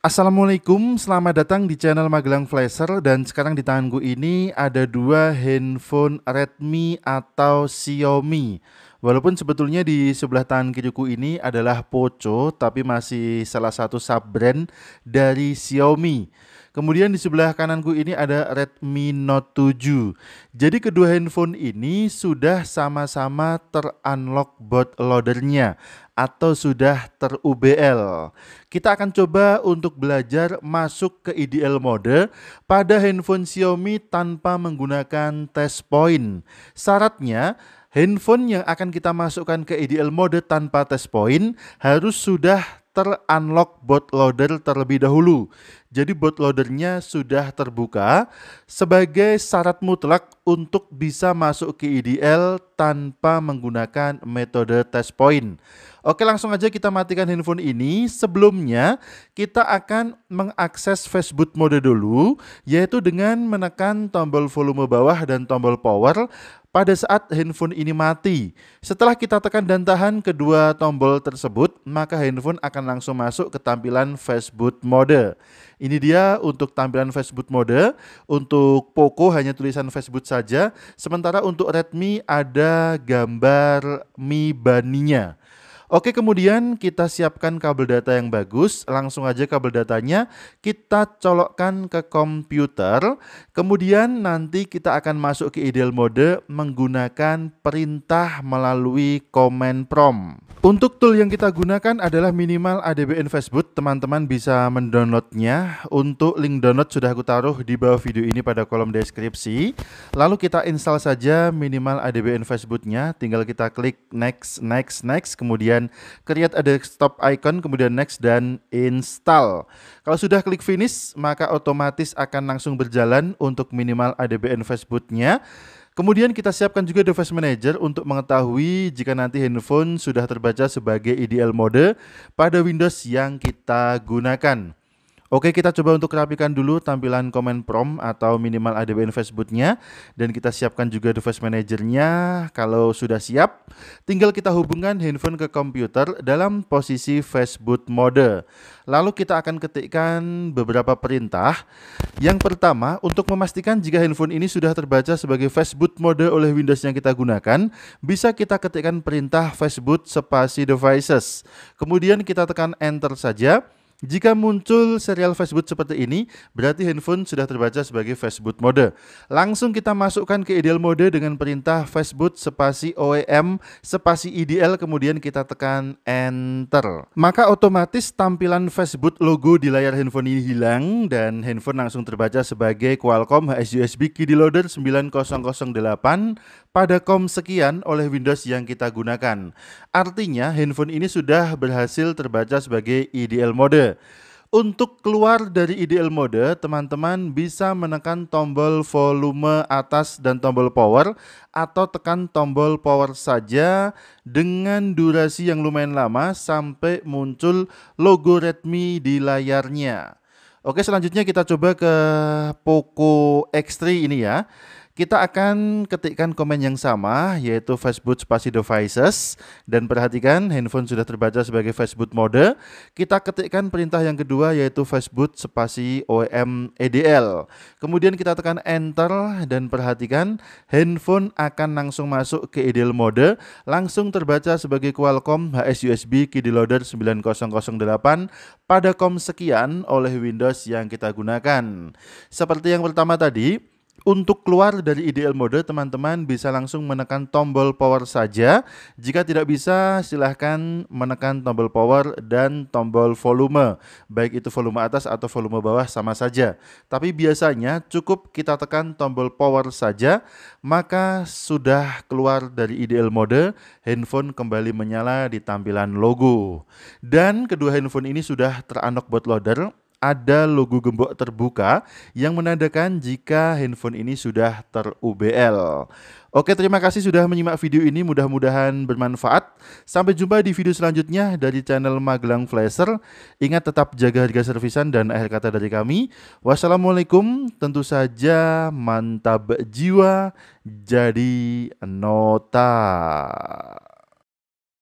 Assalamualaikum, selamat datang di channel Magelang Flasher dan sekarang di tanganku ini ada dua handphone Redmi atau Xiaomi. Walaupun sebetulnya di sebelah tangan kiriku ini adalah Poco tapi masih salah satu sub-brand dari Xiaomi. Kemudian di sebelah kananku ini ada Redmi Note 7. Jadi kedua handphone ini sudah sama-sama terunlock boot loadernya atau sudah ter-UBL. Kita akan coba untuk belajar masuk ke IDL mode pada handphone Xiaomi tanpa menggunakan test point. Syaratnya, handphone yang akan kita masukkan ke IDL mode tanpa test point harus sudah terunlock boot loader terlebih dahulu. Jadi bootloadernya sudah terbuka sebagai syarat mutlak untuk bisa masuk ke IDL tanpa menggunakan metode test point. Oke langsung aja kita matikan handphone ini. Sebelumnya kita akan mengakses Facebook mode dulu yaitu dengan menekan tombol volume bawah dan tombol power pada saat handphone ini mati. Setelah kita tekan dan tahan kedua tombol tersebut, maka handphone akan langsung masuk ke tampilan Facebook mode. Ini dia untuk tampilan Facebook mode. Untuk Poco hanya tulisan Facebook saja, sementara untuk Redmi ada gambar Mi Bunny-nya. Oke, kemudian kita siapkan kabel data yang bagus. Langsung aja kabel datanya kita colokkan ke komputer. Kemudian nanti kita akan masuk ke ideal mode menggunakan perintah melalui command prompt. Untuk tool yang kita gunakan adalah minimal ADBN Facebook. Teman-teman bisa mendownloadnya. Untuk link download sudah aku taruh di bawah video ini pada kolom deskripsi. Lalu kita install saja minimal ADBN Facebooknya. Tinggal kita klik next, next, next. Kemudian kemudian create a desktop icon, kemudian next dan install. Kalau sudah klik finish, maka otomatis akan langsung berjalan untuk minimal adb ADBN Facebook-nya. Kemudian kita siapkan juga device manager untuk mengetahui jika nanti handphone sudah terbaca sebagai IDL mode pada Windows yang kita gunakan. Oke, kita coba untuk rapikan dulu tampilan komen prom atau minimal invest Facebooknya dan kita siapkan juga device manajernya. Kalau sudah siap, tinggal kita hubungkan handphone ke komputer dalam posisi Facebook mode. Lalu kita akan ketikkan beberapa perintah. Yang pertama, untuk memastikan jika handphone ini sudah terbaca sebagai Facebook mode oleh Windows yang kita gunakan, bisa kita ketikkan perintah Facebook spasi devices. Kemudian kita tekan enter saja. Jika muncul serial Facebook seperti ini, berarti handphone sudah terbaca sebagai Facebook mode. Langsung kita masukkan ke ideal mode dengan perintah Facebook spasi OEM spasi IDL kemudian kita tekan enter. Maka otomatis tampilan Facebook logo di layar handphone ini hilang dan handphone langsung terbaca sebagai Qualcomm HSUSB Key Loader 9008 pada kom sekian oleh Windows yang kita gunakan. Artinya handphone ini sudah berhasil terbaca sebagai IDL mode. Untuk keluar dari IDL mode, teman-teman bisa menekan tombol volume atas dan tombol power atau tekan tombol power saja dengan durasi yang lumayan lama sampai muncul logo Redmi di layarnya. Oke, selanjutnya kita coba ke Poco X3 ini ya. Kita akan ketikkan komen yang sama yaitu Facebook spasi devices dan perhatikan handphone sudah terbaca sebagai Facebook mode. Kita ketikkan perintah yang kedua yaitu Facebook spasi OM EDL. Kemudian kita tekan enter dan perhatikan handphone akan langsung masuk ke EDL mode, langsung terbaca sebagai Qualcomm HSUSB USB KD Loader 9008 pada kom sekian oleh Windows yang kita gunakan. Seperti yang pertama tadi, untuk keluar dari IDL mode, teman-teman bisa langsung menekan tombol power saja. Jika tidak bisa, silahkan menekan tombol power dan tombol volume. Baik itu volume atas atau volume bawah sama saja. Tapi biasanya cukup kita tekan tombol power saja, maka sudah keluar dari IDL mode, handphone kembali menyala di tampilan logo. Dan kedua handphone ini sudah teranok loader ada logo gembok terbuka yang menandakan jika handphone ini sudah ter-UBL. Oke, terima kasih sudah menyimak video ini. Mudah-mudahan bermanfaat. Sampai jumpa di video selanjutnya dari channel Magelang Flasher. Ingat tetap jaga harga servisan dan akhir kata dari kami. Wassalamualaikum. Tentu saja mantap jiwa jadi nota.